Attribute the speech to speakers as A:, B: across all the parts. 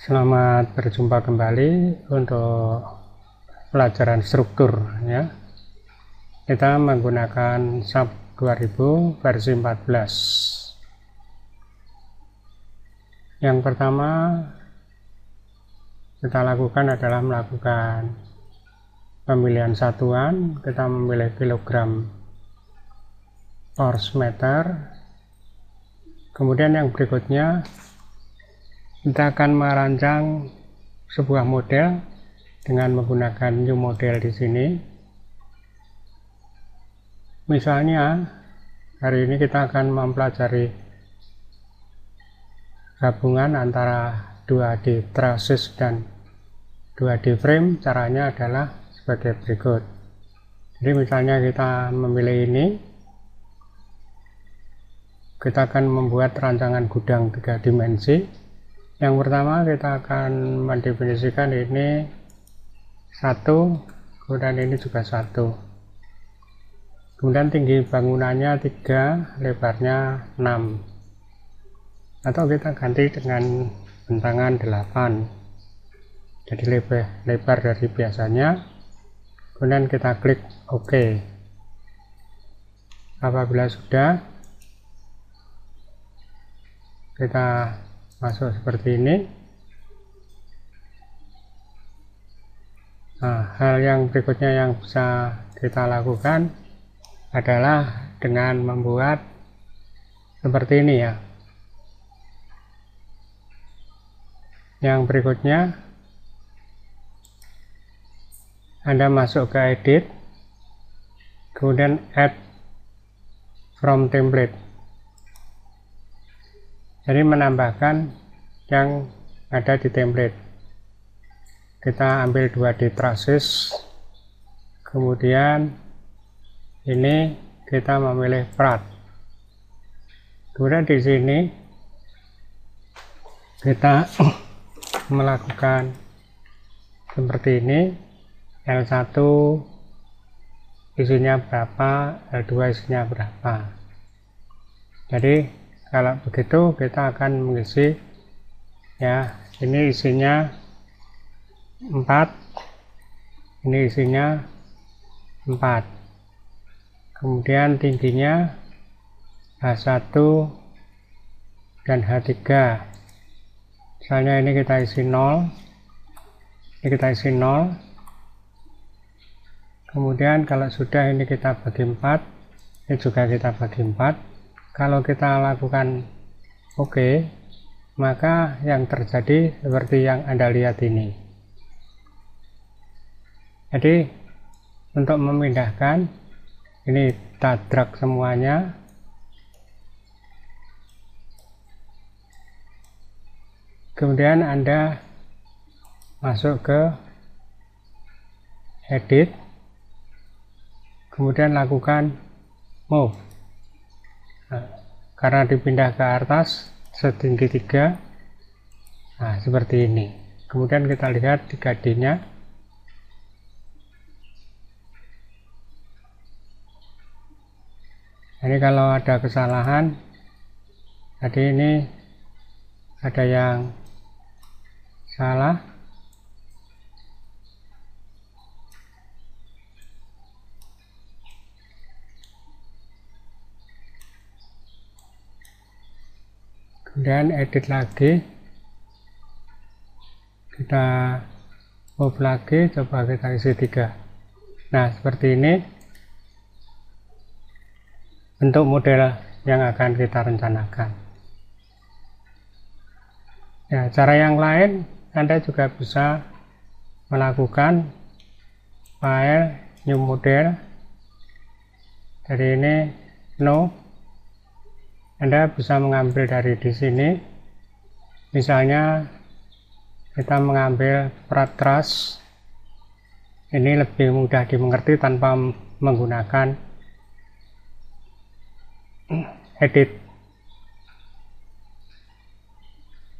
A: Selamat berjumpa kembali untuk pelajaran struktur ya. Kita menggunakan SAP 2000 versi 14. Yang pertama kita lakukan adalah melakukan pemilihan satuan, kita memilih kilogram force meter. Kemudian yang berikutnya kita akan merancang sebuah model dengan menggunakan new model di sini misalnya hari ini kita akan mempelajari gabungan antara 2D traces dan 2D frame caranya adalah sebagai berikut jadi misalnya kita memilih ini kita akan membuat rancangan gudang tiga dimensi yang pertama kita akan mendefinisikan ini satu kemudian ini juga satu kemudian tinggi bangunannya tiga, lebarnya enam. atau kita ganti dengan bentangan delapan, jadi lebih lebar dari biasanya kemudian kita klik OK apabila sudah kita masuk seperti ini nah hal yang berikutnya yang bisa kita lakukan adalah dengan membuat seperti ini ya yang berikutnya Anda masuk ke edit kemudian add from template jadi menambahkan yang ada di template kita ambil 2D traces kemudian ini kita memilih prat kemudian di sini kita melakukan seperti ini L1 isinya berapa L2 isinya berapa jadi kalau begitu kita akan mengisi ya ini isinya 4 ini isinya 4 kemudian tingginya H1 dan H3 misalnya ini kita isi 0 ini kita isi 0 kemudian kalau sudah ini kita bagi 4 ini juga kita bagi 4 kalau kita lakukan oke maka yang terjadi seperti yang anda lihat ini jadi untuk memindahkan ini kita drag semuanya kemudian anda masuk ke edit kemudian lakukan move Nah, karena dipindah ke atas setinggi tiga, nah seperti ini kemudian kita lihat 3D nya ini kalau ada kesalahan tadi ini ada yang salah kemudian edit lagi kita move lagi coba kita isi tiga. nah seperti ini bentuk model yang akan kita rencanakan ya cara yang lain anda juga bisa melakukan file new model dari ini no anda bisa mengambil dari di sini. Misalnya kita mengambil pratras. Ini lebih mudah dimengerti tanpa menggunakan edit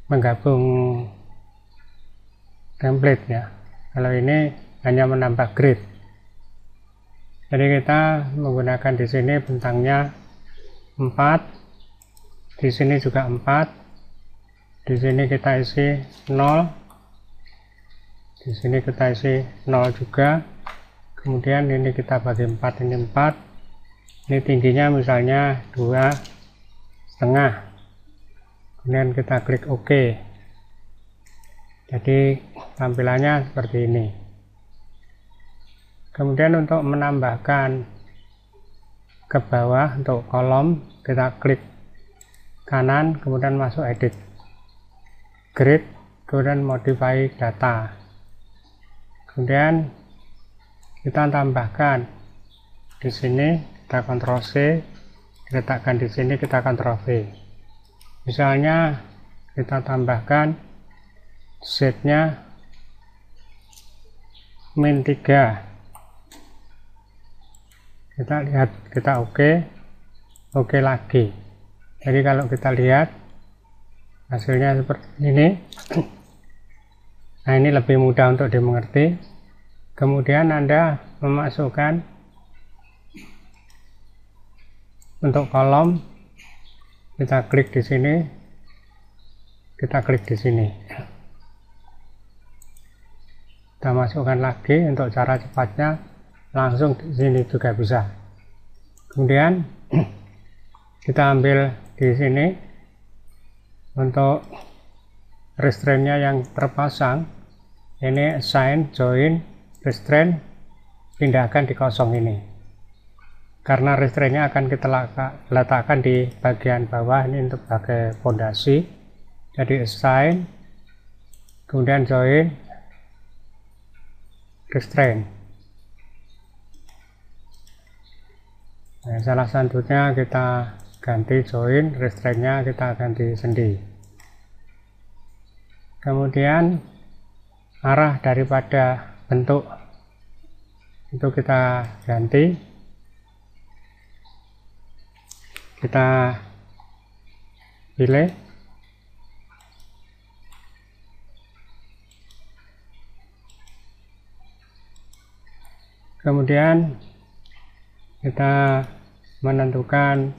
A: menggabung template ya. Kalau ini hanya menambah grid. Jadi kita menggunakan di sini bentangnya 4 di sini juga 4 di sini kita isi 0 di sini kita isi 0 juga kemudian ini kita bagi 4 ini 4 ini tingginya misalnya dua setengah kemudian kita klik OK jadi tampilannya seperti ini kemudian untuk menambahkan ke bawah untuk kolom kita klik kanan kemudian masuk edit grid kemudian modify data kemudian kita tambahkan di sini kita kontrol C diletakkan di sini kita kontrol V misalnya kita tambahkan setnya nya min 3 kita lihat kita oke okay. oke okay lagi jadi kalau kita lihat hasilnya seperti ini nah ini lebih mudah untuk dimengerti kemudian anda memasukkan untuk kolom kita klik di sini kita klik di sini kita masukkan lagi untuk cara cepatnya langsung di sini juga bisa kemudian kita ambil di sini untuk restrainnya yang terpasang ini assign join restrain pindahkan di kosong ini karena restrainnya akan kita letakkan di bagian bawah ini untuk pakai fondasi jadi assign kemudian join restrain. nah, salah satunya kita ganti join restrainnya kita ganti sendi kemudian arah daripada bentuk itu kita ganti kita pilih kemudian kita menentukan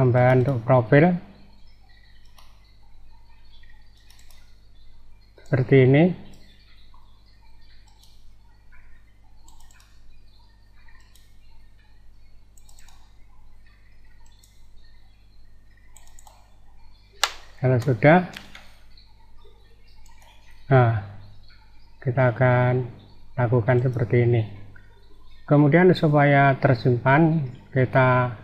A: tambahan untuk profil seperti ini kalau sudah nah kita akan lakukan seperti ini kemudian supaya tersimpan kita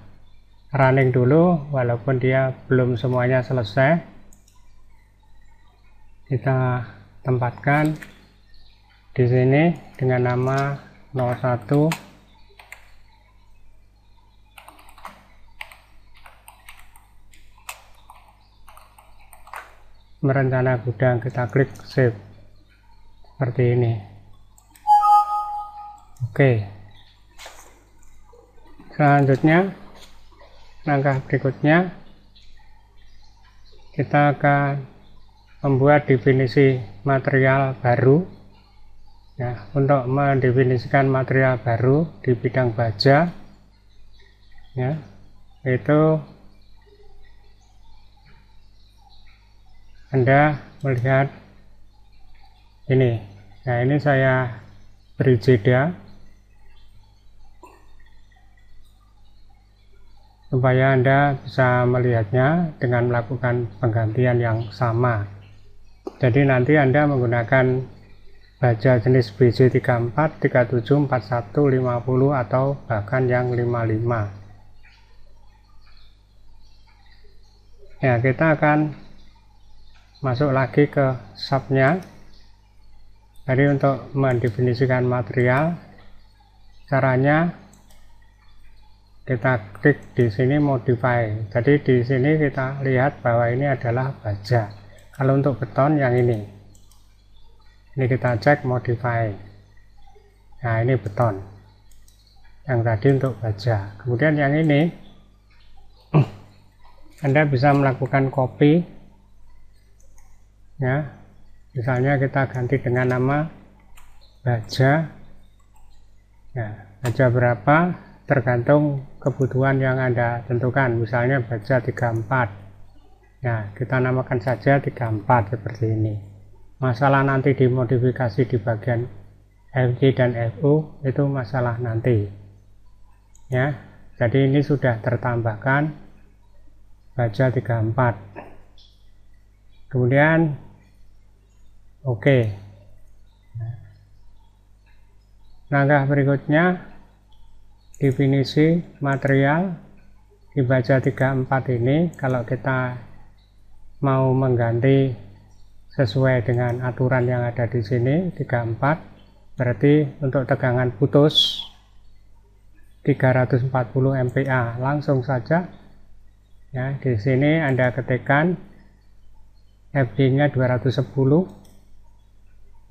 A: running dulu walaupun dia belum semuanya selesai kita tempatkan di sini dengan nama 01 merencana gudang kita klik save seperti ini oke selanjutnya langkah berikutnya kita akan membuat definisi material baru nah untuk mendefinisikan material baru di bidang baja ya itu Anda melihat ini nah ini saya beri jeda supaya Anda bisa melihatnya dengan melakukan penggantian yang sama. Jadi nanti Anda menggunakan baja jenis BJ34, 37, 41, 50 atau bahkan yang 55. ya kita akan masuk lagi ke subnya jadi untuk mendefinisikan material caranya kita klik di sini modify jadi di sini kita lihat bahwa ini adalah baja kalau untuk beton yang ini ini kita cek modify nah ini beton yang tadi untuk baja kemudian yang ini anda bisa melakukan copy ya misalnya kita ganti dengan nama baja ya, nah, baja berapa tergantung kebutuhan yang Anda tentukan. Misalnya baja 34. Nah, kita namakan saja 34 seperti ini. Masalah nanti dimodifikasi di bagian FG dan FU itu masalah nanti. Ya. Jadi ini sudah tertambahkan baja 34. Kemudian oke. Okay. Nah, langkah berikutnya definisi material di baja 34 ini kalau kita mau mengganti sesuai dengan aturan yang ada di sini 34 berarti untuk tegangan putus 340 MPa langsung saja ya di sini Anda ketikkan FD nya 210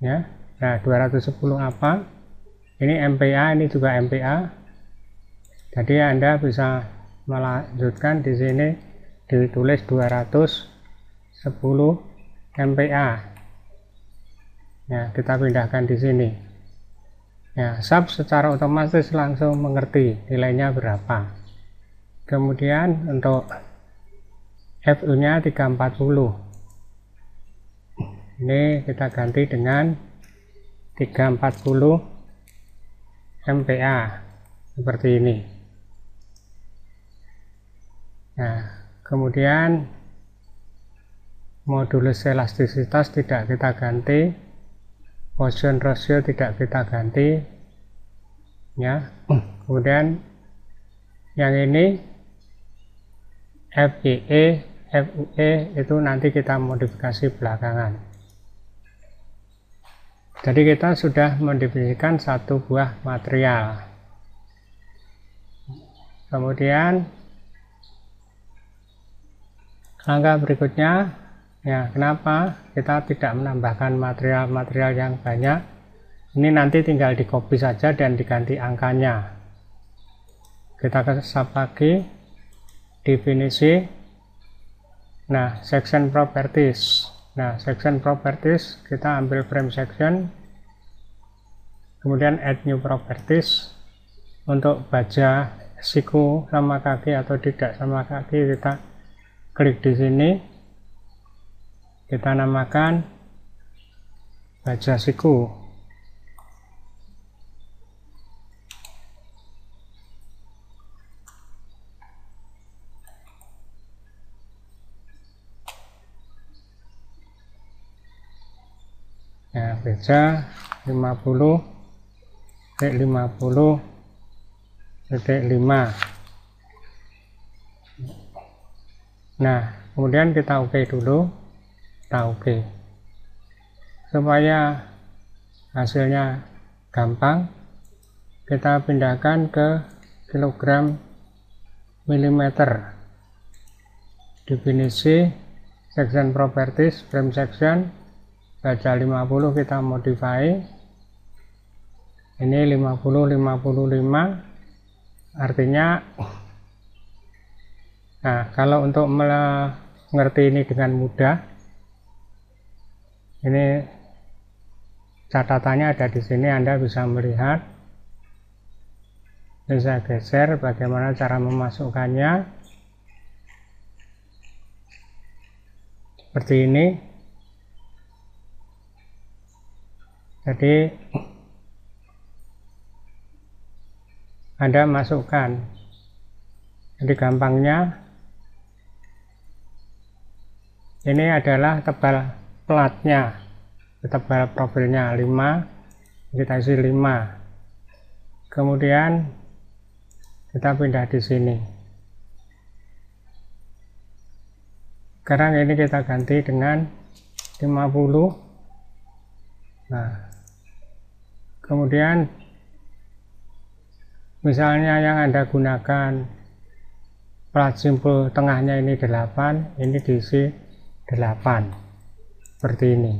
A: ya nah 210 apa ini MPa ini juga MPa jadi Anda bisa melanjutkan di sini ditulis 210 MPa. Ya, kita pindahkan di sini. Ya, sub secara otomatis langsung mengerti nilainya berapa. Kemudian untuk FU-nya 340. Ini kita ganti dengan 340 MPa seperti ini. Nah, kemudian modulus elastisitas tidak kita ganti, motion ratio tidak kita ganti. Ya. Kemudian yang ini FIE, FUE itu nanti kita modifikasi belakangan. Jadi kita sudah mendefinisikan satu buah material. Kemudian langkah berikutnya ya kenapa kita tidak menambahkan material-material yang banyak ini nanti tinggal di copy saja dan diganti angkanya kita ke lagi definisi nah section properties nah section properties kita ambil frame section kemudian add new properties untuk baja siku sama kaki atau tidak sama kaki kita klik di sini kita namakan baja siku ya beja 50 detik 50 detik 5 nah kemudian kita oke okay dulu kita oke okay. supaya hasilnya gampang kita pindahkan ke kilogram milimeter definisi section properties frame section baca 50 kita modify ini 50 55 artinya Nah, kalau untuk mengerti ini dengan mudah, ini catatannya ada di sini, Anda bisa melihat. Bisa geser bagaimana cara memasukkannya. Seperti ini. Jadi, Anda masukkan. Jadi gampangnya ini adalah tebal platnya tebal profilnya 5 kita isi 5 kemudian kita pindah di sini sekarang ini kita ganti dengan 50 nah kemudian misalnya yang anda gunakan plat simpul tengahnya ini 8 ini diisi 8 seperti ini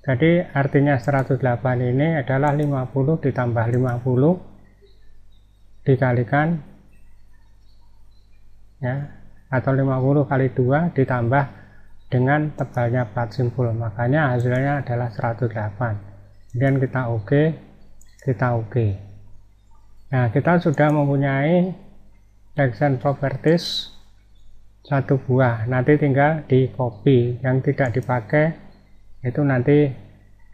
A: jadi artinya 108 ini adalah 50 ditambah 50 dikalikan ya atau 50 kali 2 ditambah dengan tebalnya plat simpul. makanya hasilnya adalah 108 kemudian kita oke okay, kita oke okay. nah kita sudah mempunyai section properties satu buah nanti tinggal di copy yang tidak dipakai itu nanti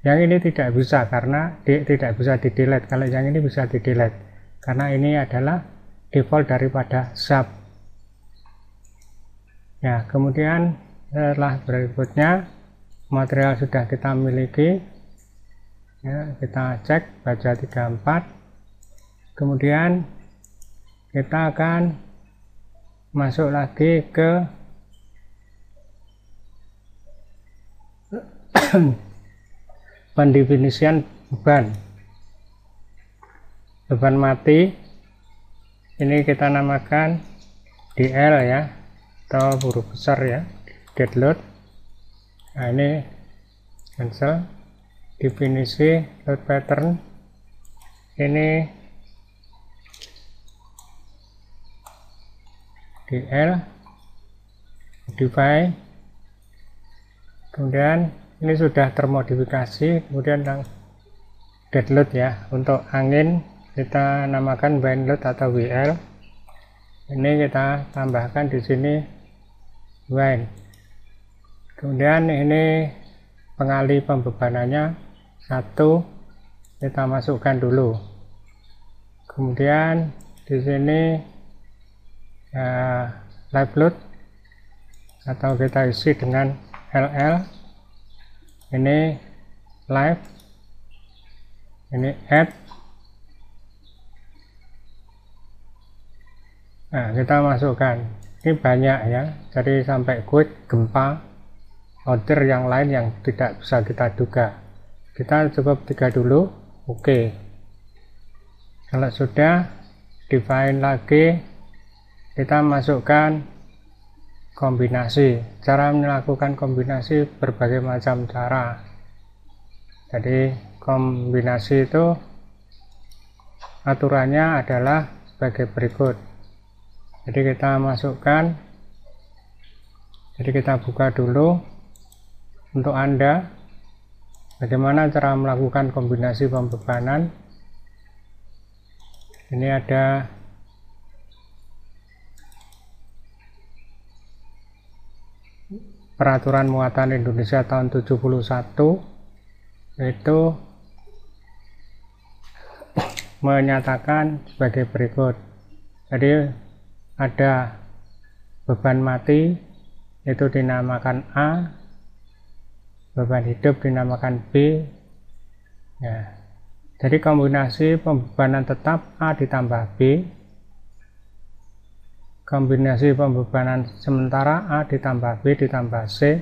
A: yang ini tidak bisa karena di, tidak bisa di delete kalau yang ini bisa di delete karena ini adalah default daripada sub ya kemudian setelah berikutnya material sudah kita miliki ya, kita cek baja 34 kemudian kita akan masuk lagi ke pendefinisian beban beban mati ini kita namakan DL ya atau huruf besar ya dead load nah ini cancel definisi load pattern ini DL modify kemudian ini sudah termodifikasi kemudian dead yang load ya untuk angin kita namakan wind load atau WL ini kita tambahkan di sini wind kemudian ini pengali pembebanannya satu kita masukkan dulu kemudian di sini Eh, live load atau kita isi dengan ll ini live ini add nah kita masukkan ini banyak ya jadi sampai quick gempa order yang lain yang tidak bisa kita duga kita coba tiga dulu oke okay. kalau sudah define lagi kita masukkan kombinasi cara melakukan kombinasi berbagai macam cara jadi kombinasi itu aturannya adalah sebagai berikut jadi kita masukkan jadi kita buka dulu untuk anda bagaimana cara melakukan kombinasi pembebanan ini ada Peraturan Muatan Indonesia tahun 71 itu menyatakan sebagai berikut. Jadi ada beban mati itu dinamakan A, beban hidup dinamakan B. Ya. Jadi kombinasi pembebanan tetap A ditambah B kombinasi pembebanan sementara A ditambah B ditambah C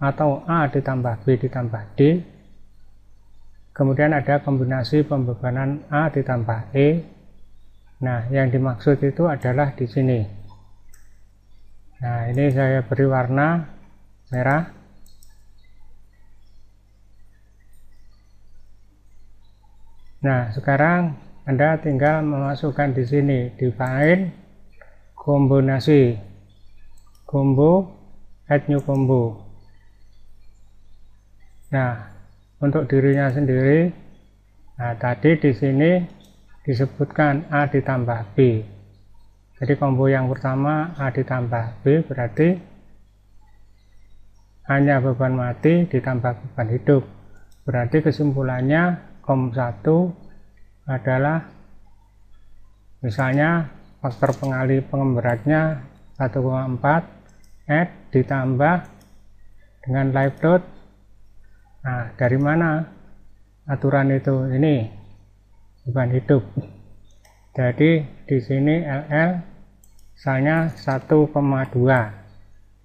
A: atau A ditambah B ditambah D kemudian ada kombinasi pembebanan A ditambah E nah yang dimaksud itu adalah di sini nah ini saya beri warna merah Nah, sekarang Anda tinggal memasukkan di sini, di file, combo nasi combo add new combo nah untuk dirinya sendiri nah tadi di sini disebutkan A ditambah B jadi combo yang pertama A ditambah B berarti hanya beban mati ditambah beban hidup berarti kesimpulannya kom 1 adalah misalnya faktor pengali pengemberatnya 1,4 add ditambah dengan live load nah dari mana aturan itu ini beban hidup jadi di sini LL misalnya 1,2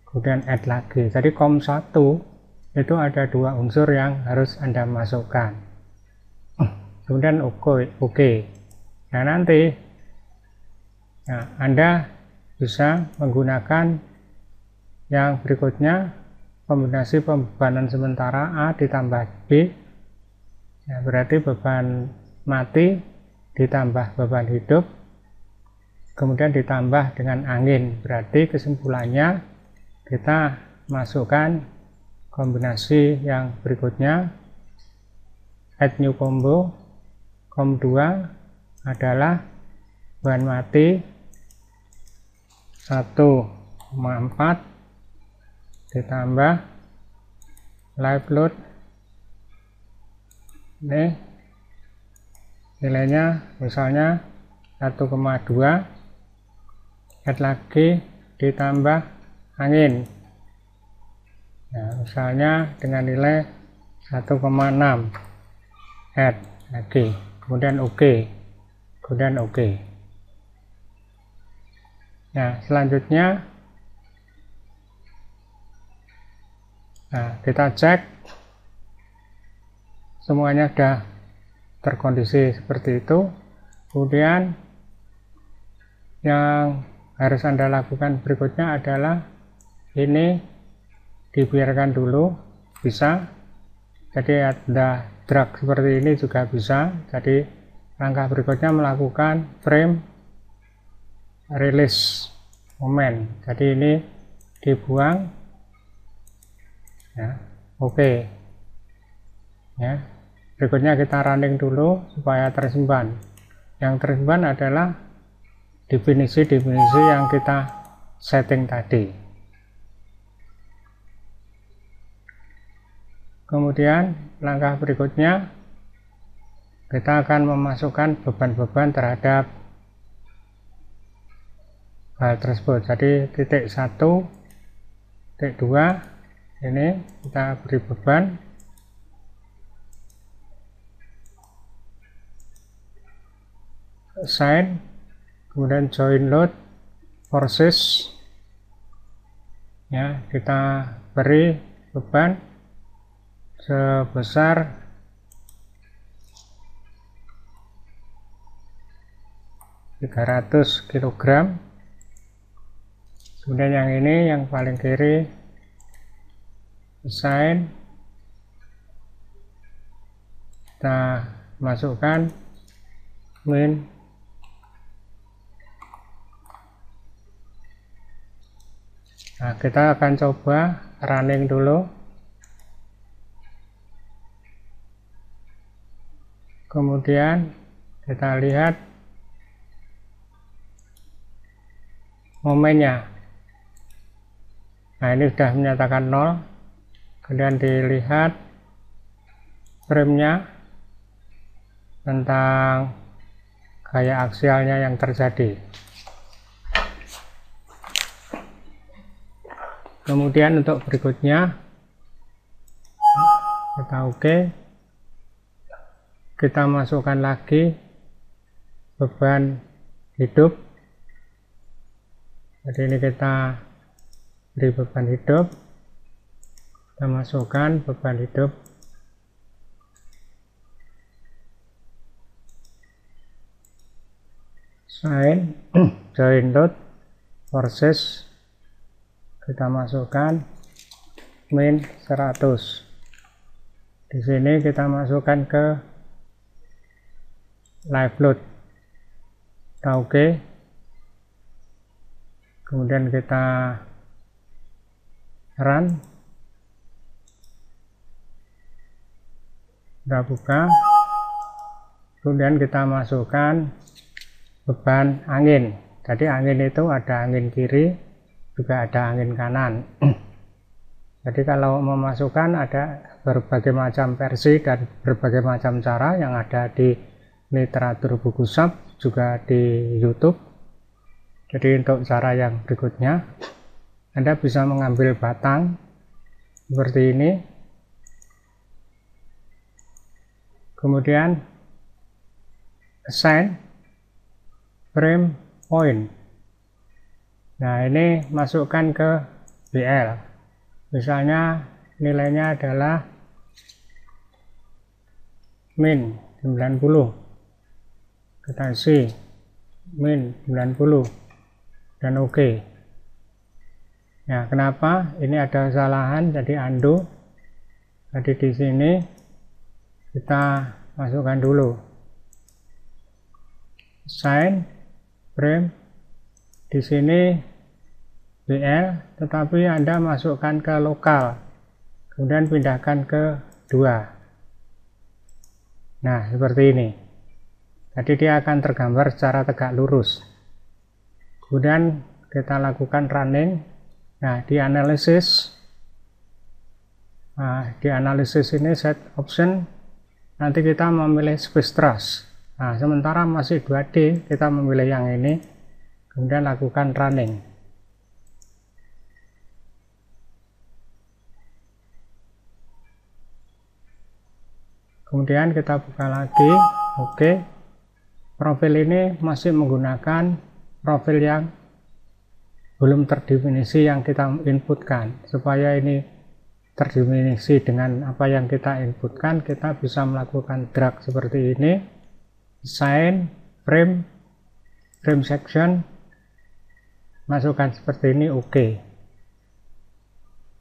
A: kemudian add lagi jadi kom 1 itu ada dua unsur yang harus anda masukkan kemudian oke okay. oke okay. nah nanti Nah, Anda bisa menggunakan yang berikutnya, kombinasi pembebanan sementara A ditambah B, ya, berarti beban mati ditambah beban hidup, kemudian ditambah dengan angin, berarti kesimpulannya kita masukkan kombinasi yang berikutnya, add new combo, com2 adalah beban mati 1,4 ditambah live load ini nilainya misalnya 1,2 add lagi ditambah angin nah, misalnya dengan nilai 1,6 add lagi kemudian oke okay. kemudian oke okay. Nah, selanjutnya nah, kita cek semuanya sudah terkondisi seperti itu. Kemudian yang harus Anda lakukan berikutnya adalah ini dibiarkan dulu bisa jadi ada drag seperti ini juga bisa jadi langkah berikutnya melakukan frame rilis momen jadi ini dibuang ya oke okay. ya berikutnya kita running dulu supaya tersimpan yang tersimpan adalah definisi-definisi yang kita setting tadi kemudian langkah berikutnya kita akan memasukkan beban-beban terhadap file tersebut jadi titik satu titik dua ini kita beri beban assign kemudian join load forces ya kita beri beban sebesar tiga ratus kilogram kemudian yang ini yang paling kiri desain kita masukkan min Nah, kita akan coba running dulu. Kemudian kita lihat momennya nah ini sudah menyatakan 0 kemudian dilihat framenya tentang gaya aksialnya yang terjadi kemudian untuk berikutnya kita oke okay. kita masukkan lagi beban hidup jadi ini kita dari beban hidup kita masukkan beban hidup sign join load forces kita masukkan min 100 di sini kita masukkan ke live load kita oke okay. kemudian kita run kita buka kemudian kita masukkan beban angin jadi angin itu ada angin kiri juga ada angin kanan jadi kalau memasukkan ada berbagai macam versi dan berbagai macam cara yang ada di literatur buku sub juga di youtube jadi untuk cara yang berikutnya anda bisa mengambil batang seperti ini kemudian assign frame point nah ini masukkan ke BL misalnya nilainya adalah min 90 kita isi min 90 dan oke okay. Ya, kenapa? Ini ada kesalahan jadi undo. Jadi di sini kita masukkan dulu. Sign frame di sini BL, tetapi Anda masukkan ke lokal. Kemudian pindahkan ke dua. Nah, seperti ini. Jadi dia akan tergambar secara tegak lurus. Kemudian kita lakukan running Nah, di analisis Nah, di analisis ini set option nanti kita memilih space trust. Nah, sementara masih 2D, kita memilih yang ini. Kemudian lakukan running. Kemudian kita buka lagi. Oke. Profil ini masih menggunakan profil yang belum terdefinisi yang kita inputkan supaya ini terdefinisi dengan apa yang kita inputkan kita bisa melakukan drag seperti ini sign frame frame section masukkan seperti ini oke okay.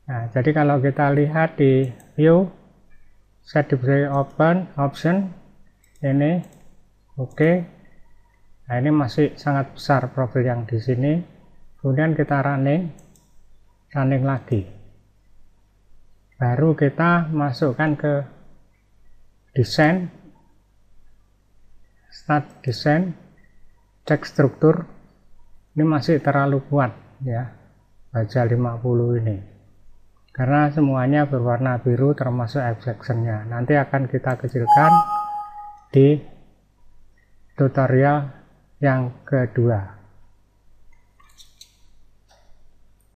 A: nah jadi kalau kita lihat di view set display open option ini oke okay. nah ini masih sangat besar profil yang di sini kemudian kita running running lagi baru kita masukkan ke desain start desain cek struktur ini masih terlalu kuat ya baja 50 ini karena semuanya berwarna biru termasuk abstractionnya nanti akan kita kecilkan di tutorial yang kedua